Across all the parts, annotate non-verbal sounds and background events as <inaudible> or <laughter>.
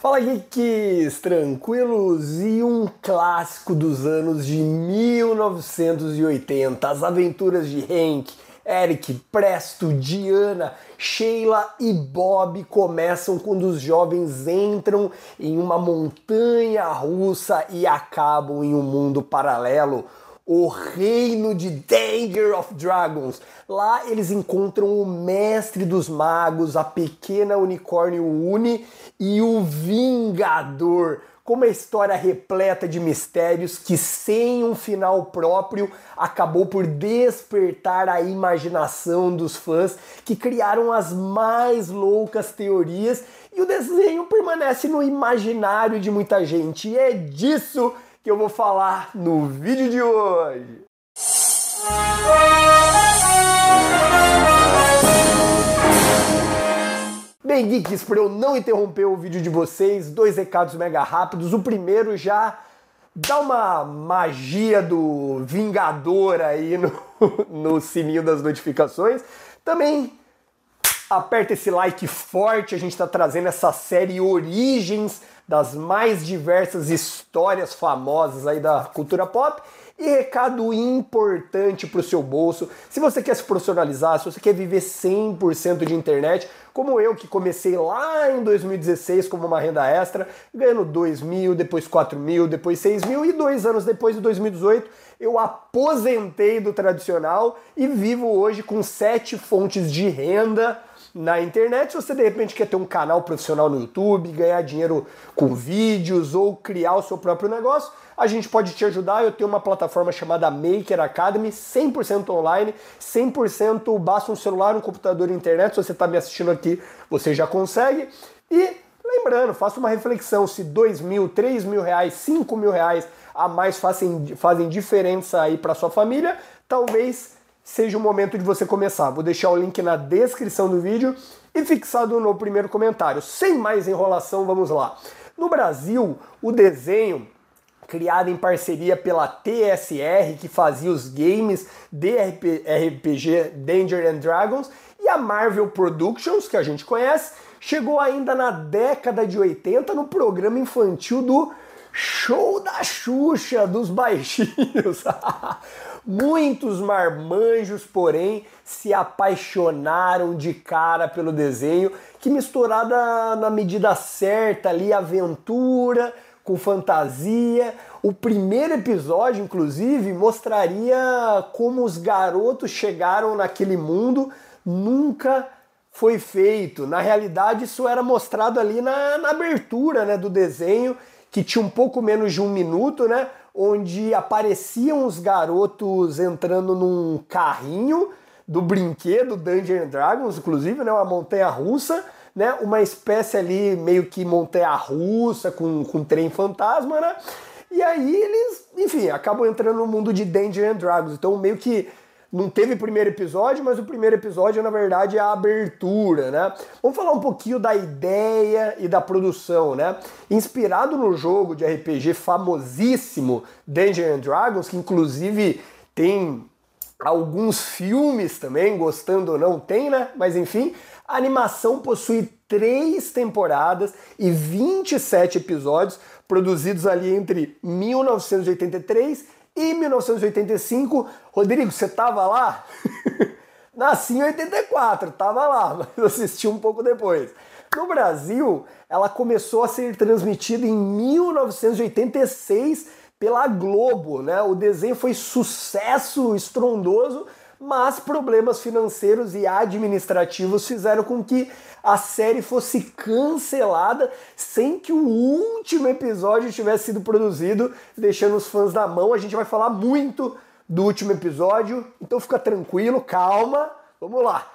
Fala geeks, tranquilos e um clássico dos anos de 1980, as aventuras de Hank, Eric, Presto, Diana, Sheila e Bob começam quando os jovens entram em uma montanha russa e acabam em um mundo paralelo o reino de Danger of Dragons. Lá eles encontram o mestre dos magos, a pequena unicórnio Uni e o Vingador. Com uma história é repleta de mistérios que, sem um final próprio, acabou por despertar a imaginação dos fãs que criaram as mais loucas teorias e o desenho permanece no imaginário de muita gente. E é disso que que eu vou falar no vídeo de hoje. Bem, geeks, para eu não interromper o vídeo de vocês, dois recados mega rápidos. O primeiro já dá uma magia do Vingador aí no, <laughs> no sininho das notificações. Também aperta esse like forte, a gente está trazendo essa série Origens das mais diversas histórias famosas aí da cultura pop e recado importante para o seu bolso. Se você quer se profissionalizar, se você quer viver 100% de internet, como eu que comecei lá em 2016 como uma renda extra, ganhando 2 mil, depois 4 mil, depois 6 mil e dois anos depois, em 2018, eu aposentei do tradicional e vivo hoje com sete fontes de renda na internet, você de repente quer ter um canal profissional no YouTube, ganhar dinheiro com vídeos ou criar o seu próprio negócio, a gente pode te ajudar. Eu tenho uma plataforma chamada Maker Academy, 100% online, 100% basta um celular, um computador e internet. Se você está me assistindo aqui, você já consegue. E lembrando, faça uma reflexão se dois mil, três mil reais, cinco mil reais a mais fazem, fazem diferença aí para sua família, talvez seja o momento de você começar. Vou deixar o link na descrição do vídeo e fixado no primeiro comentário. Sem mais enrolação, vamos lá. No Brasil, o desenho criado em parceria pela TSR, que fazia os games de RPG Danger and Dragons, e a Marvel Productions, que a gente conhece, chegou ainda na década de 80 no programa infantil do Show da Xuxa dos Baixinhos. <laughs> Muitos marmanjos, porém, se apaixonaram de cara pelo desenho, que misturada na medida certa ali aventura com fantasia. O primeiro episódio, inclusive, mostraria como os garotos chegaram naquele mundo nunca foi feito. Na realidade, isso era mostrado ali na, na abertura né, do desenho, que tinha um pouco menos de um minuto, né? onde apareciam os garotos entrando num carrinho do brinquedo Dungeon Dragons, inclusive, né, uma montanha russa, né, uma espécie ali meio que montanha russa com, com trem fantasma, né? E aí eles, enfim, acabam entrando no mundo de Dungeon Dragons. Então meio que não teve primeiro episódio, mas o primeiro episódio, na verdade, é a abertura, né? Vamos falar um pouquinho da ideia e da produção, né? Inspirado no jogo de RPG famosíssimo Dungeons and Dragons, que inclusive tem alguns filmes também, gostando ou não, tem, né? Mas enfim, a animação possui três temporadas e 27 episódios produzidos ali entre 1983 e 1985, Rodrigo, você tava lá? <laughs> Nasci em 84, tava lá, <laughs> mas assisti um pouco depois. No Brasil, ela começou a ser transmitida em 1986 pela Globo, né? O desenho foi sucesso estrondoso mas problemas financeiros e administrativos fizeram com que a série fosse cancelada sem que o último episódio tivesse sido produzido, deixando os fãs na mão. A gente vai falar muito do último episódio, então fica tranquilo, calma, vamos lá.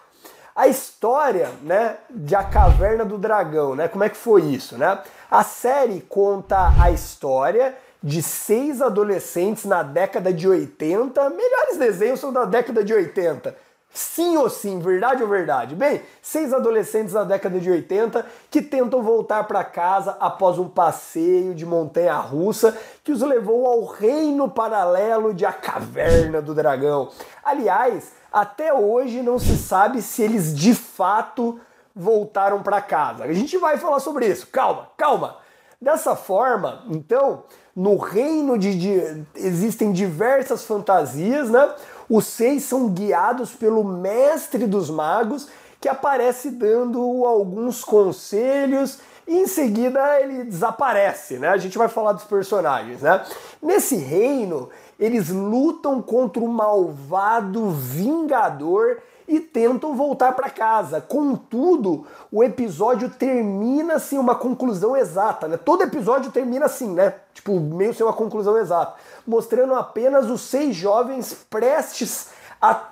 A história, né, de A Caverna do Dragão, né? Como é que foi isso, né? A série conta a história de seis adolescentes na década de 80. Melhores desenhos são da década de 80. Sim ou sim, verdade ou verdade? Bem, seis adolescentes na década de 80 que tentam voltar para casa após um passeio de montanha russa que os levou ao reino paralelo de A Caverna do Dragão. Aliás, até hoje não se sabe se eles de fato voltaram para casa. A gente vai falar sobre isso. Calma, calma. Dessa forma, então, no reino de, de existem diversas fantasias, né? Os seis são guiados pelo mestre dos magos, que aparece dando alguns conselhos e em seguida ele desaparece, né? A gente vai falar dos personagens, né? Nesse reino, eles lutam contra o malvado vingador e tentam voltar para casa. Contudo, o episódio termina assim uma conclusão exata, né? Todo episódio termina assim, né? Tipo, meio sem uma conclusão exata, mostrando apenas os seis jovens prestes a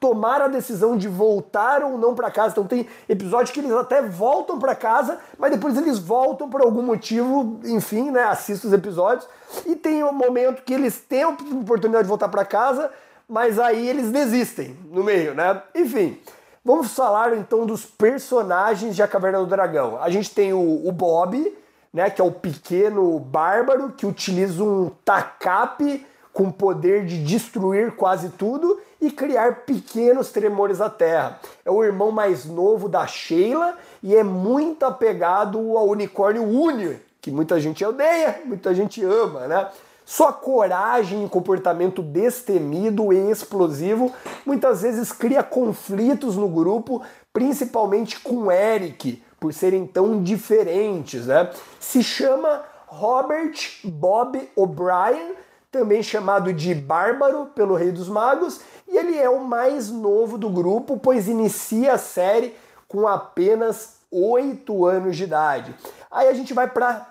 tomar a decisão de voltar ou não para casa. Então tem episódio que eles até voltam para casa, mas depois eles voltam por algum motivo, enfim, né, Assista os episódios e tem um momento que eles têm a oportunidade de voltar para casa, mas aí eles desistem no meio, né? Enfim, vamos falar então dos personagens de A Caverna do Dragão. A gente tem o, o Bob, né, que é o pequeno bárbaro que utiliza um tacape com poder de destruir quase tudo e criar pequenos tremores à Terra. É o irmão mais novo da Sheila e é muito apegado ao unicórnio Uni, que muita gente odeia, muita gente ama, né? Sua coragem e comportamento destemido e explosivo muitas vezes cria conflitos no grupo, principalmente com Eric, por serem tão diferentes, né? Se chama Robert Bob O'Brien, também chamado de Bárbaro pelo Rei dos Magos, e ele é o mais novo do grupo, pois inicia a série com apenas 8 anos de idade. Aí a gente vai para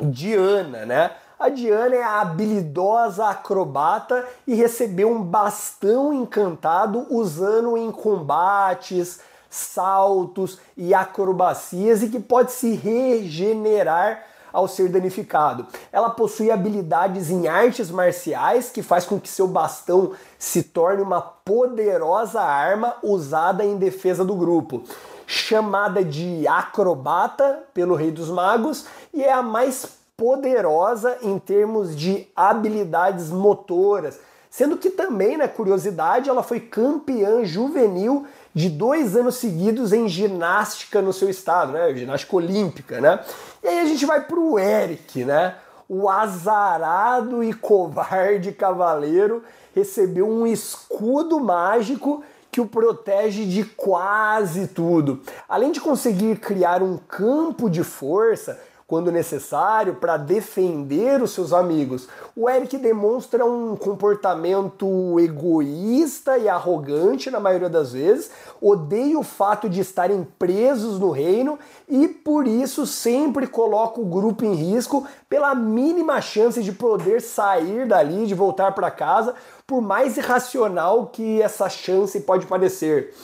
Diana, né? A Diana é a habilidosa acrobata e recebeu um bastão encantado usando em combates, saltos e acrobacias e que pode se regenerar ao ser danificado. Ela possui habilidades em artes marciais que faz com que seu bastão se torne uma poderosa arma usada em defesa do grupo. Chamada de acrobata pelo Rei dos Magos e é a mais poderosa em termos de habilidades motoras, sendo que também, na né, curiosidade, ela foi campeã juvenil de dois anos seguidos em ginástica no seu estado, né? Ginástica olímpica, né? E aí a gente vai para o Eric, né? O azarado e covarde cavaleiro recebeu um escudo mágico que o protege de quase tudo. Além de conseguir criar um campo de força quando necessário, para defender os seus amigos. O Eric demonstra um comportamento egoísta e arrogante na maioria das vezes, odeia o fato de estarem presos no reino e por isso sempre coloca o grupo em risco pela mínima chance de poder sair dali, de voltar para casa, por mais irracional que essa chance pode parecer.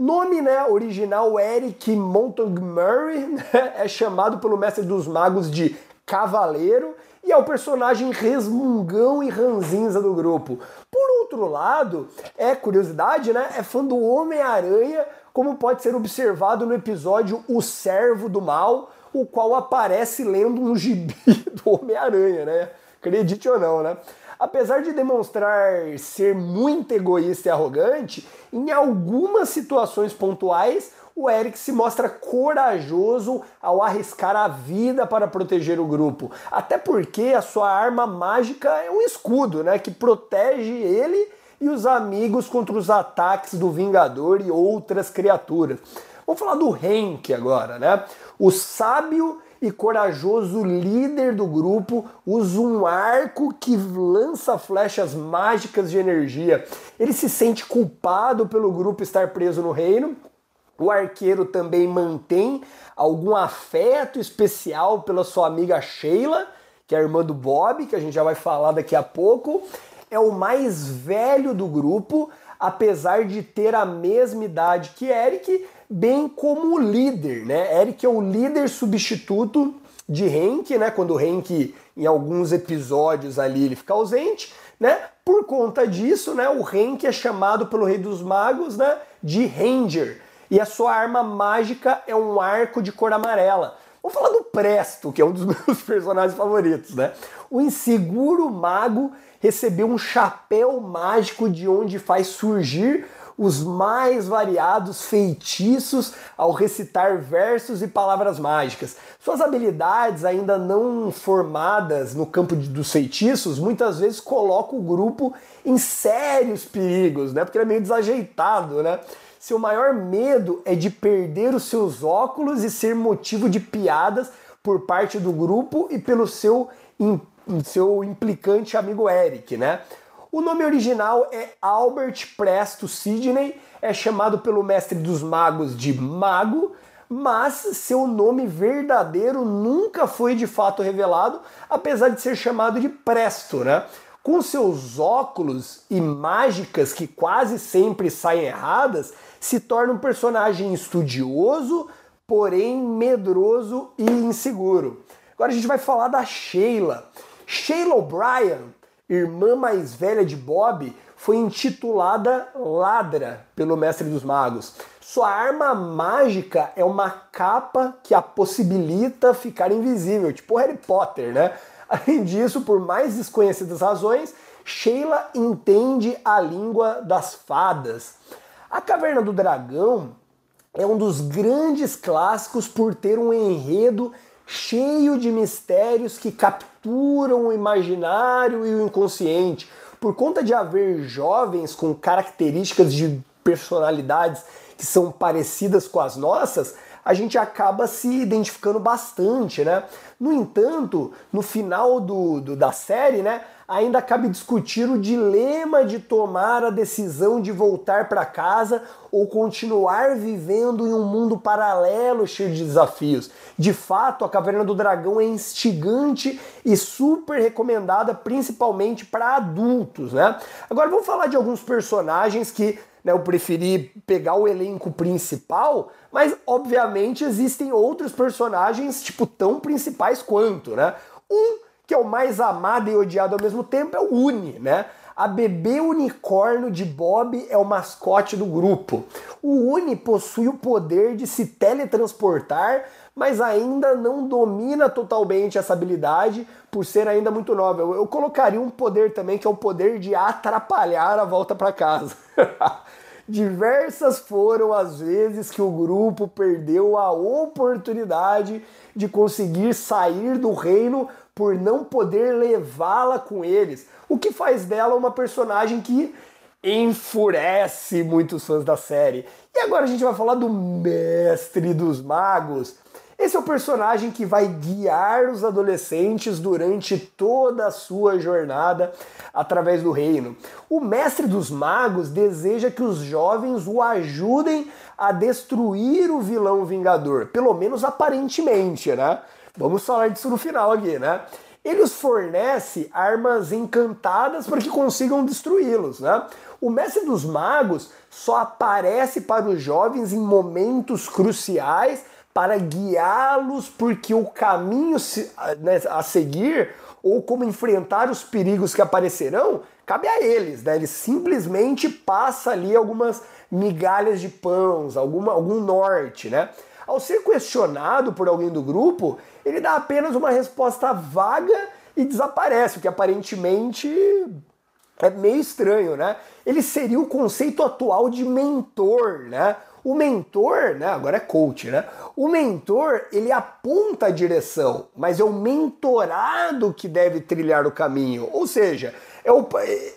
Nome, né, original Eric Montgomery, <laughs> né, é chamado pelo mestre dos magos de Cavaleiro e é o personagem resmungão e ranzinza do grupo. Por outro lado, é curiosidade, né? É fã do Homem-Aranha, como pode ser observado no episódio O Servo do Mal, o qual aparece lendo um gibi <laughs> do Homem-Aranha, né? Acredite ou não, né? apesar de demonstrar ser muito egoísta e arrogante, em algumas situações pontuais, o Eric se mostra corajoso ao arriscar a vida para proteger o grupo. Até porque a sua arma mágica é um escudo, né, que protege ele e os amigos contra os ataques do Vingador e outras criaturas. Vamos falar do Henk agora, né? O sábio e corajoso líder do grupo usa um arco que lança flechas mágicas de energia. Ele se sente culpado pelo grupo estar preso no reino. O arqueiro também mantém algum afeto especial pela sua amiga Sheila, que é a irmã do Bob, que a gente já vai falar daqui a pouco. É o mais velho do grupo, apesar de ter a mesma idade que Eric, bem como o líder, né? Eric é o líder substituto de Henk, né? Quando o Henk, em alguns episódios ali, ele fica ausente, né? Por conta disso, né? O Henk é chamado pelo Rei dos Magos, né? De Ranger. E a sua arma mágica é um arco de cor amarela. Vou falar do Presto, que é um dos <laughs> meus personagens favoritos, né? O inseguro mago recebeu um chapéu mágico de onde faz surgir os mais variados feitiços ao recitar versos e palavras mágicas. Suas habilidades, ainda não formadas no campo de, dos feitiços, muitas vezes colocam o grupo em sérios perigos, né? Porque ele é meio desajeitado, né? Seu maior medo é de perder os seus óculos e ser motivo de piadas por parte do grupo e pelo seu, seu implicante amigo Eric, né? O nome original é Albert Presto Sidney, é chamado pelo mestre dos magos de Mago, mas seu nome verdadeiro nunca foi de fato revelado, apesar de ser chamado de Presto, né? com seus óculos e mágicas que quase sempre saem erradas, se torna um personagem estudioso, porém medroso e inseguro. Agora a gente vai falar da Sheila. Sheila O'Brien, irmã mais velha de Bob, foi intitulada Ladra pelo Mestre dos Magos. Sua arma mágica é uma capa que a possibilita ficar invisível, tipo Harry Potter, né? Além disso, por mais desconhecidas razões, Sheila entende a língua das fadas. A Caverna do Dragão é um dos grandes clássicos por ter um enredo cheio de mistérios que capturam o imaginário e o inconsciente. Por conta de haver jovens com características de personalidades que são parecidas com as nossas, a gente acaba se identificando bastante, né? No entanto, no final do, do, da série, né, ainda cabe discutir o dilema de tomar a decisão de voltar para casa ou continuar vivendo em um mundo paralelo cheio de desafios. De fato, a Caverna do Dragão é instigante e super recomendada, principalmente para adultos, né? Agora vamos falar de alguns personagens que né, eu preferi pegar o elenco principal, mas obviamente existem outros personagens, tipo, tão principais quanto, né? Um que é o mais amado e odiado ao mesmo tempo é o Uni, né? A bebê unicórnio de Bob é o mascote do grupo. O Uni possui o poder de se teletransportar, mas ainda não domina totalmente essa habilidade por ser ainda muito nova. Eu, eu colocaria um poder também que é o poder de atrapalhar a volta para casa. <laughs> Diversas foram as vezes que o grupo perdeu a oportunidade de conseguir sair do reino por não poder levá-la com eles, o que faz dela uma personagem que enfurece muitos fãs da série. E agora a gente vai falar do mestre dos magos, esse é o personagem que vai guiar os adolescentes durante toda a sua jornada através do reino. O mestre dos magos deseja que os jovens o ajudem a destruir o vilão vingador, pelo menos aparentemente, né? Vamos falar disso no final aqui, né? Ele os fornece armas encantadas para que consigam destruí-los, né? O mestre dos magos só aparece para os jovens em momentos cruciais para guiá-los porque o caminho né, a seguir ou como enfrentar os perigos que aparecerão cabe a eles, né? Ele simplesmente passa ali algumas migalhas de pães, alguma, algum norte, né? Ao ser questionado por alguém do grupo, ele dá apenas uma resposta vaga e desaparece, o que aparentemente é meio estranho, né? Ele seria o conceito atual de mentor, né? O mentor, né, agora é coach, né? O mentor, ele aponta a direção, mas é o mentorado que deve trilhar o caminho. Ou seja, é o,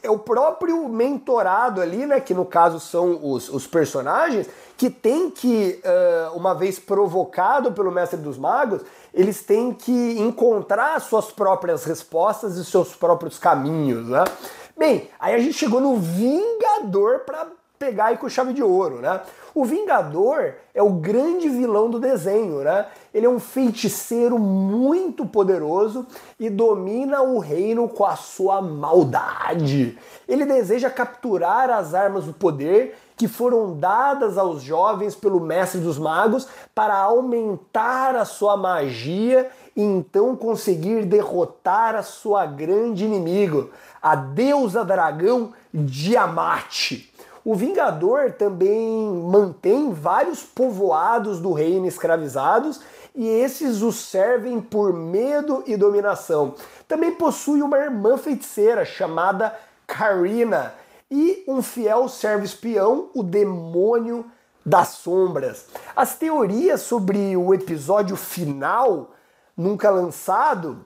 é o próprio mentorado ali, né, que no caso são os, os personagens, que tem que, uh, uma vez provocado pelo Mestre dos Magos, eles têm que encontrar suas próprias respostas e seus próprios caminhos, né? Bem, aí a gente chegou no Vingador para pegar e com chave de ouro, né? O Vingador é o grande vilão do desenho, né? Ele é um feiticeiro muito poderoso e domina o reino com a sua maldade. Ele deseja capturar as armas do poder que foram dadas aos jovens pelo mestre dos magos para aumentar a sua magia e então conseguir derrotar a sua grande inimigo, a deusa dragão Diamante. O Vingador também mantém vários povoados do reino escravizados e esses os servem por medo e dominação. Também possui uma irmã feiticeira chamada Karina e um fiel servo espião, o Demônio das Sombras. As teorias sobre o episódio final, nunca lançado,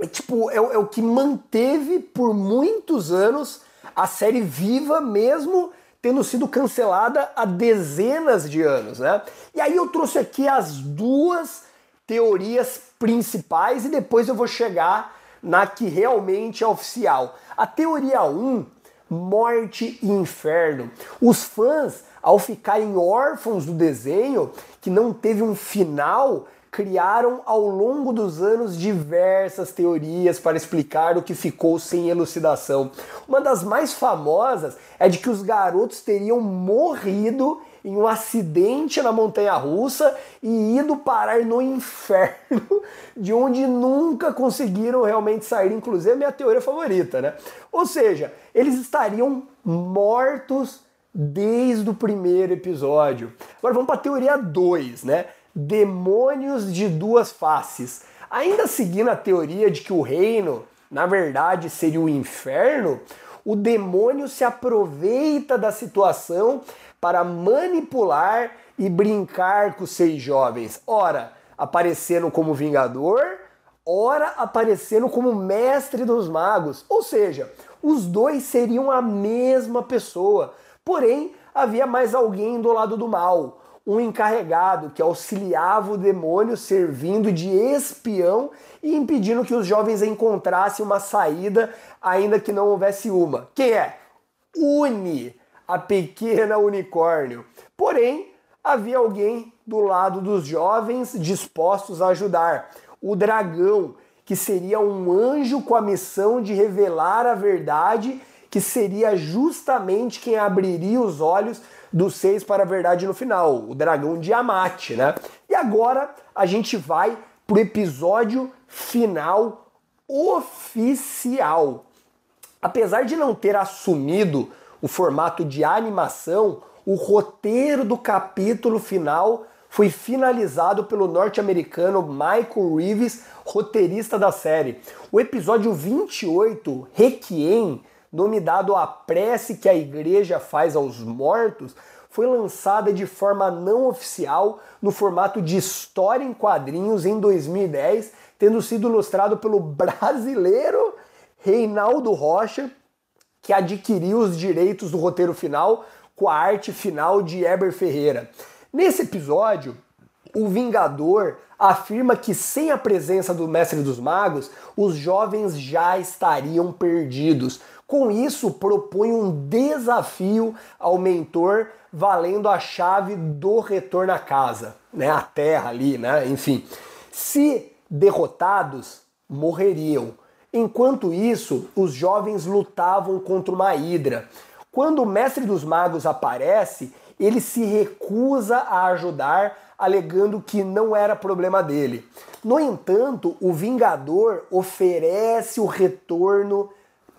é, tipo, é, é o que manteve por muitos anos a série viva mesmo tendo sido cancelada há dezenas de anos, né? E aí eu trouxe aqui as duas teorias principais e depois eu vou chegar na que realmente é oficial. A teoria 1, morte e inferno. Os fãs, ao ficarem órfãos do desenho, que não teve um final, criaram ao longo dos anos diversas teorias para explicar o que ficou sem elucidação. Uma das mais famosas é de que os garotos teriam morrido em um acidente na montanha russa e ido parar no inferno, <laughs> de onde nunca conseguiram realmente sair, inclusive é minha teoria favorita, né? Ou seja, eles estariam mortos desde o primeiro episódio. Agora vamos para a teoria 2, né? demônios de duas faces. Ainda seguindo a teoria de que o reino, na verdade, seria o inferno, o demônio se aproveita da situação para manipular e brincar com os seis jovens. Ora, aparecendo como vingador, ora aparecendo como mestre dos magos. Ou seja, os dois seriam a mesma pessoa. Porém, havia mais alguém do lado do mal um encarregado que auxiliava o demônio servindo de espião e impedindo que os jovens encontrassem uma saída, ainda que não houvesse uma. Quem é? Une, a pequena unicórnio. Porém, havia alguém do lado dos jovens dispostos a ajudar. O dragão, que seria um anjo com a missão de revelar a verdade, que seria justamente quem abriria os olhos do 6 para a verdade no final, o dragão de Amate, né? E agora a gente vai pro episódio final oficial. Apesar de não ter assumido o formato de animação, o roteiro do capítulo final foi finalizado pelo norte-americano Michael Reeves, roteirista da série. O episódio 28, Requiem, nome dado à prece que a igreja faz aos mortos, foi lançada de forma não oficial no formato de história em quadrinhos em 2010, tendo sido ilustrado pelo brasileiro Reinaldo Rocha, que adquiriu os direitos do roteiro final com a arte final de Heber Ferreira. Nesse episódio, o Vingador afirma que sem a presença do Mestre dos Magos, os jovens já estariam perdidos, com isso, propõe um desafio ao mentor valendo a chave do retorno à casa, né? A terra ali, né? Enfim. Se derrotados, morreriam. Enquanto isso, os jovens lutavam contra uma hidra. Quando o mestre dos magos aparece, ele se recusa a ajudar, alegando que não era problema dele. No entanto, o Vingador oferece o retorno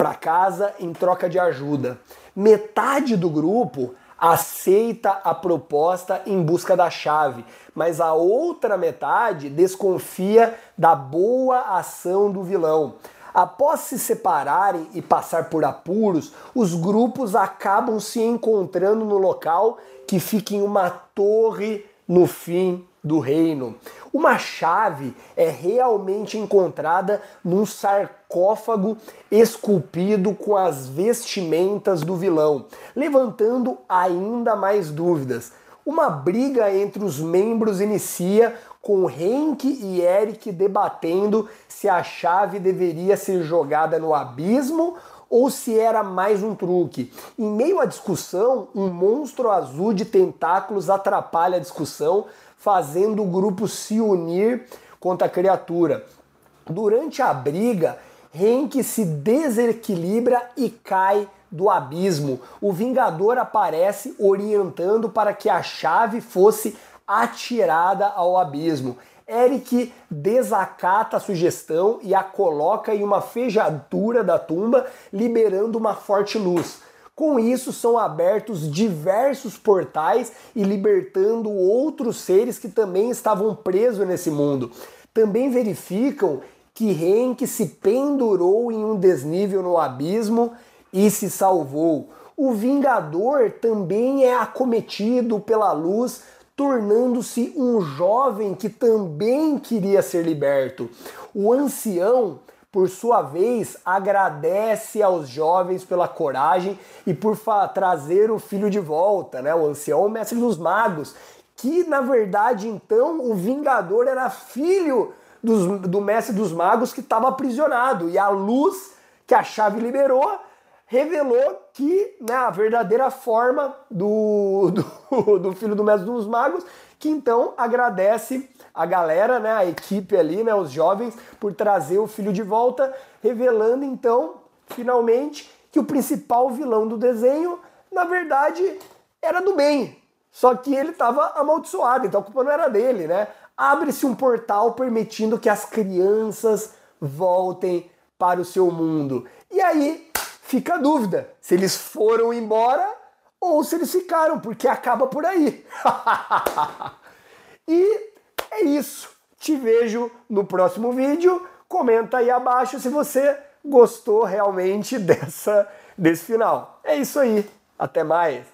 para casa em troca de ajuda. Metade do grupo aceita a proposta em busca da chave, mas a outra metade desconfia da boa ação do vilão. Após se separarem e passar por apuros, os grupos acabam se encontrando no local que fica em uma torre no fim do reino. Uma chave é realmente encontrada num sarcófago esculpido com as vestimentas do vilão, levantando ainda mais dúvidas. Uma briga entre os membros inicia com Henk e Eric debatendo se a chave deveria ser jogada no abismo ou se era mais um truque. Em meio à discussão, um monstro azul de tentáculos atrapalha a discussão, fazendo o grupo se unir contra a criatura. Durante a briga, Hank se desequilibra e cai do abismo. O Vingador aparece orientando para que a chave fosse atirada ao abismo. Eric desacata a sugestão e a coloca em uma fechadura da tumba, liberando uma forte luz. Com isso, são abertos diversos portais e libertando outros seres que também estavam presos nesse mundo. Também verificam que Henk se pendurou em um desnível no abismo e se salvou. O Vingador também é acometido pela luz, tornando-se um jovem que também queria ser liberto. O ancião por sua vez, agradece aos jovens pela coragem e por trazer o filho de volta, né? O ancião, o mestre dos magos, que na verdade então o vingador era filho dos, do mestre dos magos que estava aprisionado e a luz que a chave liberou revelou que né, a verdadeira forma do, <laughs> do, do filho do mestre dos magos, que então agradece a galera, né, a equipe ali, né, os jovens, por trazer o filho de volta, revelando então, finalmente, que o principal vilão do desenho, na verdade, era do bem. Só que ele estava amaldiçoado, então a culpa não era dele, né? Abre-se um portal permitindo que as crianças voltem para o seu mundo. E aí fica a dúvida se eles foram embora ou se eles ficaram, porque acaba por aí. <laughs> e é isso. Te vejo no próximo vídeo. Comenta aí abaixo se você gostou realmente <laughs> dessa desse final. É isso aí. Até mais.